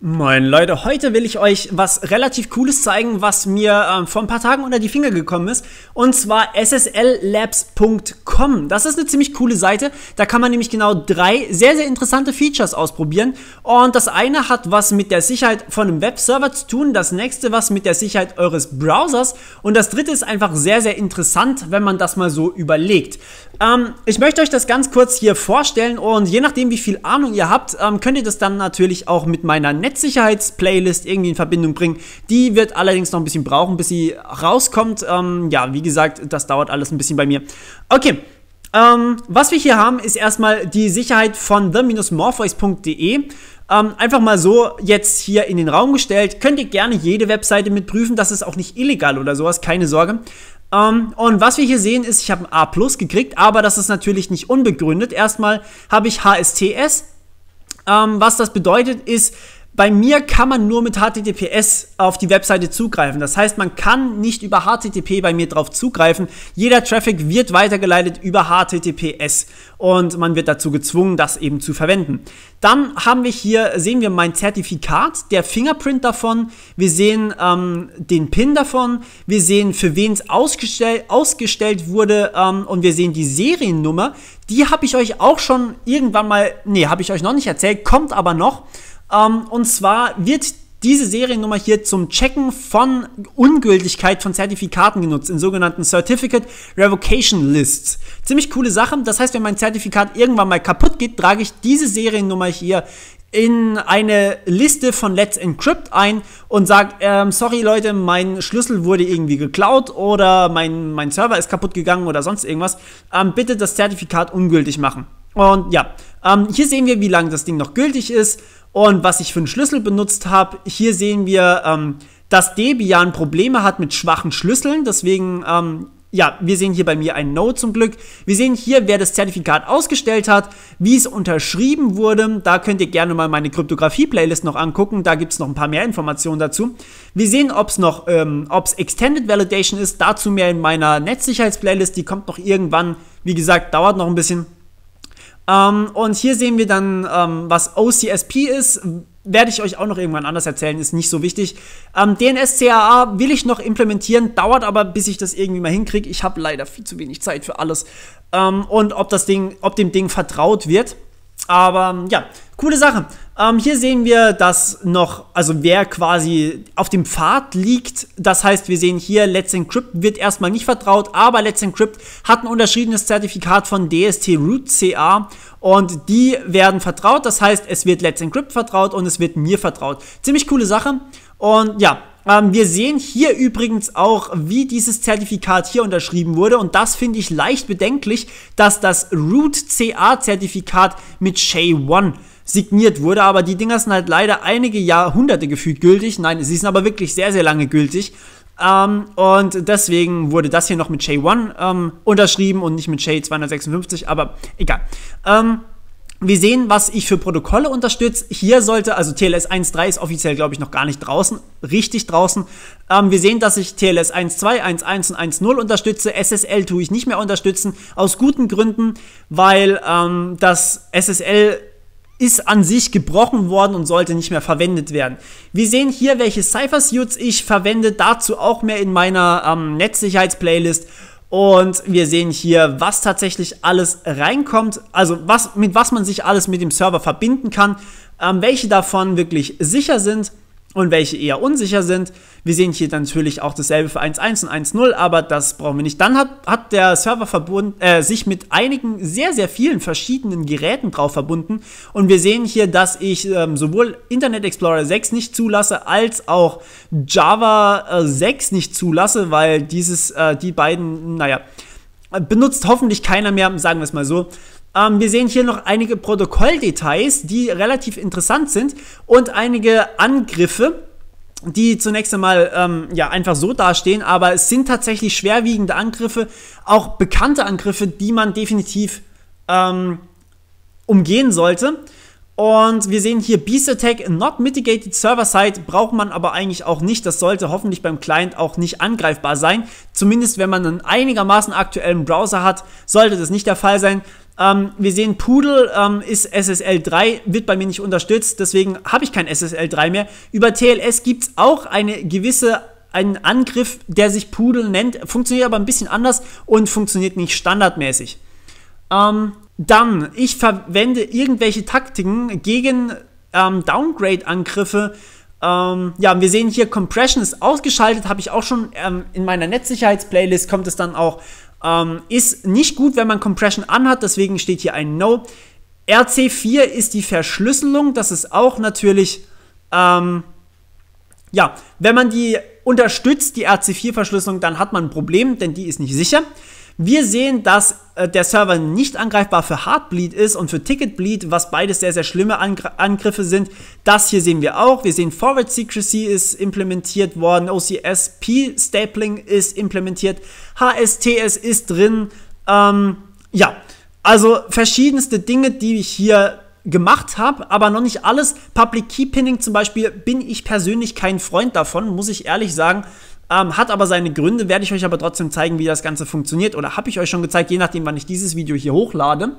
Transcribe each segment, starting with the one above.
Moin Leute, heute will ich euch was relativ Cooles zeigen, was mir ähm, vor ein paar Tagen unter die Finger gekommen ist. Und zwar sslabs.com. Das ist eine ziemlich coole Seite. Da kann man nämlich genau drei sehr, sehr interessante Features ausprobieren. Und das eine hat was mit der Sicherheit von einem Webserver zu tun, das nächste was mit der Sicherheit eures Browsers. Und das dritte ist einfach sehr, sehr interessant, wenn man das mal so überlegt. Ähm, ich möchte euch das ganz kurz hier vorstellen und je nachdem, wie viel Ahnung ihr habt, ähm, könnt ihr das dann natürlich auch mit meiner Netzsicherheitsplaylist irgendwie in Verbindung bringen. Die wird allerdings noch ein bisschen brauchen, bis sie rauskommt. Ähm, ja, wie gesagt, das dauert alles ein bisschen bei mir. Okay. Ähm, was wir hier haben, ist erstmal die Sicherheit von the-morpheus.de. Ähm, einfach mal so jetzt hier in den Raum gestellt. Könnt ihr gerne jede Webseite mitprüfen. Das ist auch nicht illegal oder sowas, keine Sorge. Um, ähm, und was wir hier sehen ist, ich habe ein A gekriegt, aber das ist natürlich nicht unbegründet. Erstmal habe ich HSTS. Um, ähm, was das bedeutet ist, bei mir kann man nur mit HTTPS auf die Webseite zugreifen. Das heißt, man kann nicht über HTTP bei mir drauf zugreifen. Jeder Traffic wird weitergeleitet über HTTPS und man wird dazu gezwungen, das eben zu verwenden. Dann haben wir hier, sehen wir mein Zertifikat, der Fingerprint davon. Wir sehen ähm, den PIN davon. Wir sehen, für wen es ausgestell ausgestellt wurde ähm, und wir sehen die Seriennummer. Die habe ich euch auch schon irgendwann mal, nee, habe ich euch noch nicht erzählt, kommt aber noch. Ähm, und zwar wird diese Seriennummer hier zum Checken von Ungültigkeit von Zertifikaten genutzt, in sogenannten Certificate Revocation Lists. Ziemlich coole Sache. Das heißt, wenn mein Zertifikat irgendwann mal kaputt geht, trage ich diese Seriennummer hier in eine Liste von Let's Encrypt ein und sage, ähm, sorry Leute, mein Schlüssel wurde irgendwie geklaut oder mein, mein Server ist kaputt gegangen oder sonst irgendwas. Ähm, bitte das Zertifikat ungültig machen. Und ja, ähm, hier sehen wir, wie lange das Ding noch gültig ist. Und was ich für einen Schlüssel benutzt habe, hier sehen wir, ähm, dass Debian Probleme hat mit schwachen Schlüsseln. Deswegen, ähm, ja, wir sehen hier bei mir ein No zum Glück. Wir sehen hier, wer das Zertifikat ausgestellt hat, wie es unterschrieben wurde. Da könnt ihr gerne mal meine Kryptographie-Playlist noch angucken. Da gibt es noch ein paar mehr Informationen dazu. Wir sehen, ob es noch, ähm, ob es Extended Validation ist. Dazu mehr in meiner Netzsicherheits-Playlist. Die kommt noch irgendwann. Wie gesagt, dauert noch ein bisschen. Ähm, und hier sehen wir dann, ähm, was OCSP ist. Werde ich euch auch noch irgendwann anders erzählen, ist nicht so wichtig. Ähm, DNS-CAA will ich noch implementieren, dauert aber, bis ich das irgendwie mal hinkriege. Ich habe leider viel zu wenig Zeit für alles. Ähm, und ob das Ding, ob dem Ding vertraut wird. Aber ja, coole Sache. Ähm, hier sehen wir, dass noch, also wer quasi auf dem Pfad liegt. Das heißt, wir sehen hier, Let's Encrypt wird erstmal nicht vertraut, aber Let's Encrypt hat ein unterschriebenes Zertifikat von DST Root CA und die werden vertraut. Das heißt, es wird Let's Encrypt vertraut und es wird mir vertraut. Ziemlich coole Sache. Und ja, ähm, wir sehen hier übrigens auch, wie dieses Zertifikat hier unterschrieben wurde und das finde ich leicht bedenklich, dass das Root CA Zertifikat mit Shay 1 signiert wurde, aber die Dinger sind halt leider einige Jahrhunderte gefühlt gültig. Nein, sie sind aber wirklich sehr, sehr lange gültig. Ähm, und deswegen wurde das hier noch mit J1 ähm, unterschrieben und nicht mit J256, aber egal. Ähm, wir sehen, was ich für Protokolle unterstütze. Hier sollte, also TLS 1.3 ist offiziell, glaube ich, noch gar nicht draußen, richtig draußen. Ähm, wir sehen, dass ich TLS 1.2, 1.1 und 1.0 unterstütze. SSL tue ich nicht mehr unterstützen, aus guten Gründen, weil ähm, das SSL ist an sich gebrochen worden und sollte nicht mehr verwendet werden. Wir sehen hier, welche Cypher-Suits ich verwende, dazu auch mehr in meiner ähm, netzsicherheits Und wir sehen hier, was tatsächlich alles reinkommt, also was, mit was man sich alles mit dem Server verbinden kann, ähm, welche davon wirklich sicher sind und welche eher unsicher sind. Wir sehen hier natürlich auch dasselbe für 1.1 und 1.0, aber das brauchen wir nicht. Dann hat, hat der Server verbund, äh, sich mit einigen sehr, sehr vielen verschiedenen Geräten drauf verbunden und wir sehen hier, dass ich ähm, sowohl Internet Explorer 6 nicht zulasse, als auch Java äh, 6 nicht zulasse, weil dieses, äh, die beiden, naja, benutzt hoffentlich keiner mehr, sagen wir es mal so. Ähm, wir sehen hier noch einige Protokolldetails, die relativ interessant sind und einige Angriffe, die zunächst einmal ähm, ja einfach so dastehen, aber es sind tatsächlich schwerwiegende Angriffe, auch bekannte Angriffe, die man definitiv ähm, umgehen sollte. Und wir sehen hier Beast Attack not mitigated server-side, braucht man aber eigentlich auch nicht. Das sollte hoffentlich beim Client auch nicht angreifbar sein. Zumindest wenn man einen einigermaßen aktuellen Browser hat, sollte das nicht der Fall sein. Ähm, wir sehen, Pudel ähm, ist SSL 3, wird bei mir nicht unterstützt, deswegen habe ich kein SSL 3 mehr. Über TLS gibt es auch eine gewisse einen Angriff, der sich Pudel nennt, funktioniert aber ein bisschen anders und funktioniert nicht standardmäßig. Ähm, dann, ich verwende irgendwelche Taktiken gegen ähm, Downgrade-Angriffe. Ähm, ja, wir sehen hier, Compression ist ausgeschaltet, habe ich auch schon ähm, in meiner Netzsicherheits-Playlist, kommt es dann auch ähm, ist nicht gut, wenn man Compression anhat, deswegen steht hier ein No. RC4 ist die Verschlüsselung, das ist auch natürlich, ähm, ja, wenn man die unterstützt, die RC4-Verschlüsselung, dann hat man ein Problem, denn die ist nicht sicher. Wir sehen, dass äh, der Server nicht angreifbar für Heartbleed ist und für Ticketbleed, was beides sehr, sehr schlimme Angr Angriffe sind. Das hier sehen wir auch. Wir sehen Forward Secrecy ist implementiert worden, OCSP Stapling ist implementiert, HSTS ist drin. Ähm, ja, also verschiedenste Dinge, die ich hier gemacht habe, aber noch nicht alles. Public Key Pinning zum Beispiel bin ich persönlich kein Freund davon, muss ich ehrlich sagen, ähm, hat aber seine Gründe, werde ich euch aber trotzdem zeigen, wie das Ganze funktioniert. Oder habe ich euch schon gezeigt, je nachdem, wann ich dieses Video hier hochlade.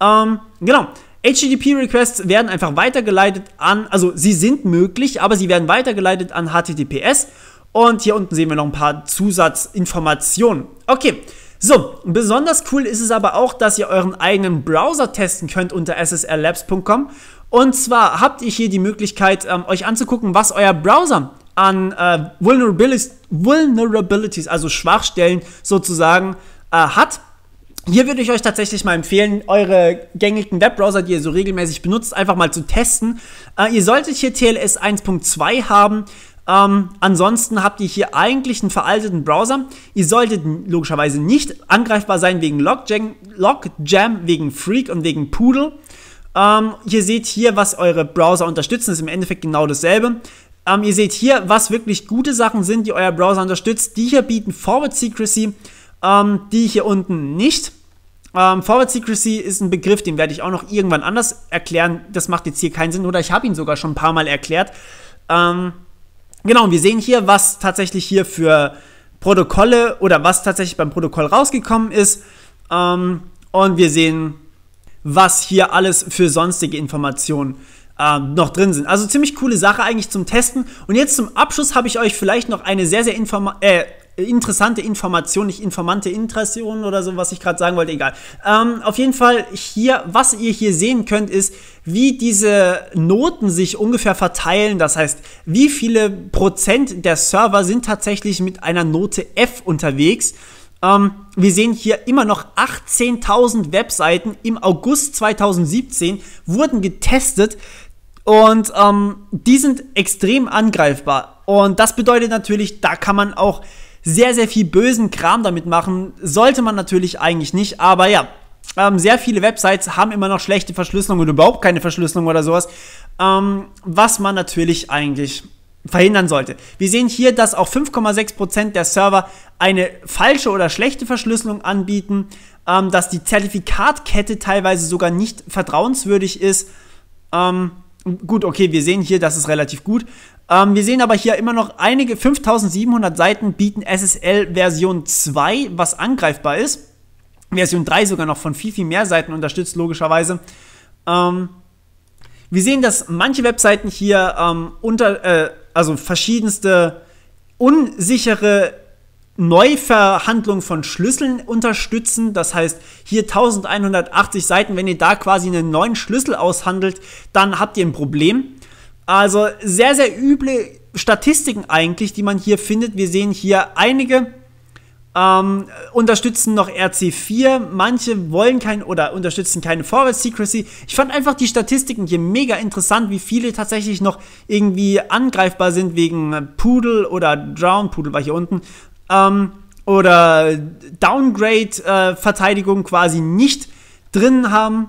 Ähm, genau. HTTP-Requests werden einfach weitergeleitet an, also sie sind möglich, aber sie werden weitergeleitet an HTTPS. Und hier unten sehen wir noch ein paar Zusatzinformationen. Okay, so, besonders cool ist es aber auch, dass ihr euren eigenen Browser testen könnt unter sslabs.com. Und zwar habt ihr hier die Möglichkeit, ähm, euch anzugucken, was euer Browser an äh, Vulnerabilities, Vulnerabilities, also Schwachstellen sozusagen äh, hat. Hier würde ich euch tatsächlich mal empfehlen, eure gängigen Webbrowser, die ihr so regelmäßig benutzt, einfach mal zu testen. Äh, ihr solltet hier TLS 1.2 haben. Ähm, ansonsten habt ihr hier eigentlich einen veralteten Browser. Ihr solltet logischerweise nicht angreifbar sein wegen Logjam, Logjam wegen Freak und wegen Poodle. Ähm, ihr seht hier, was eure Browser unterstützen, ist im Endeffekt genau dasselbe. Ähm, ihr seht hier, was wirklich gute Sachen sind, die euer Browser unterstützt. Die hier bieten Forward Secrecy, ähm, die hier unten nicht. Ähm, Forward Secrecy ist ein Begriff, den werde ich auch noch irgendwann anders erklären. Das macht jetzt hier keinen Sinn oder ich habe ihn sogar schon ein paar Mal erklärt. Ähm, genau, und wir sehen hier, was tatsächlich hier für Protokolle oder was tatsächlich beim Protokoll rausgekommen ist. Ähm, und wir sehen, was hier alles für sonstige Informationen ähm, noch drin sind. Also ziemlich coole Sache eigentlich zum Testen. Und jetzt zum Abschluss habe ich euch vielleicht noch eine sehr, sehr informa äh, interessante Information, nicht informante Interessionen oder so, was ich gerade sagen wollte, egal. Ähm, auf jeden Fall hier, was ihr hier sehen könnt, ist, wie diese Noten sich ungefähr verteilen. Das heißt, wie viele Prozent der Server sind tatsächlich mit einer Note F unterwegs. Ähm, wir sehen hier immer noch 18.000 Webseiten im August 2017 wurden getestet. Und ähm, die sind extrem angreifbar. Und das bedeutet natürlich, da kann man auch sehr, sehr viel bösen Kram damit machen. Sollte man natürlich eigentlich nicht, aber ja. Ähm, sehr viele Websites haben immer noch schlechte Verschlüsselung oder überhaupt keine Verschlüsselung oder sowas, ähm, was man natürlich eigentlich verhindern sollte. Wir sehen hier, dass auch 5,6% der Server eine falsche oder schlechte Verschlüsselung anbieten, ähm, dass die Zertifikatkette teilweise sogar nicht vertrauenswürdig ist. Ähm, gut, okay, wir sehen hier, das ist relativ gut. Ähm, wir sehen aber hier immer noch einige, 5700 Seiten bieten SSL Version 2, was angreifbar ist. Version 3 sogar noch von viel, viel mehr Seiten unterstützt, logischerweise. Ähm, wir sehen, dass manche Webseiten hier ähm, unter, äh, also verschiedenste unsichere Neuverhandlung von Schlüsseln unterstützen. Das heißt, hier 1180 Seiten, wenn ihr da quasi einen neuen Schlüssel aushandelt, dann habt ihr ein Problem. Also sehr, sehr üble Statistiken eigentlich, die man hier findet. Wir sehen hier einige ähm, unterstützen noch RC4, manche wollen kein oder unterstützen keine Forward Secrecy. Ich fand einfach die Statistiken hier mega interessant, wie viele tatsächlich noch irgendwie angreifbar sind wegen Pudel oder Drown Pudel war hier unten ähm, oder Downgrade-Verteidigung äh, quasi nicht drin haben.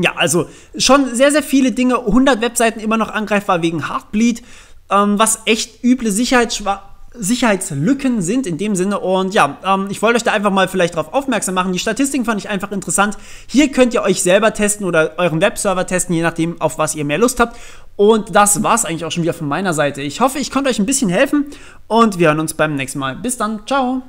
Ja, also schon sehr, sehr viele Dinge. 100 Webseiten immer noch angreifbar wegen Heartbleed, ähm, was echt üble Sicherheitsschwa Sicherheitslücken sind in dem Sinne. Und ja, ähm, ich wollte euch da einfach mal vielleicht darauf aufmerksam machen. Die Statistiken fand ich einfach interessant. Hier könnt ihr euch selber testen oder euren Webserver testen, je nachdem, auf was ihr mehr Lust habt. Und das war es eigentlich auch schon wieder von meiner Seite. Ich hoffe, ich konnte euch ein bisschen helfen und wir hören uns beim nächsten Mal. Bis dann, ciao!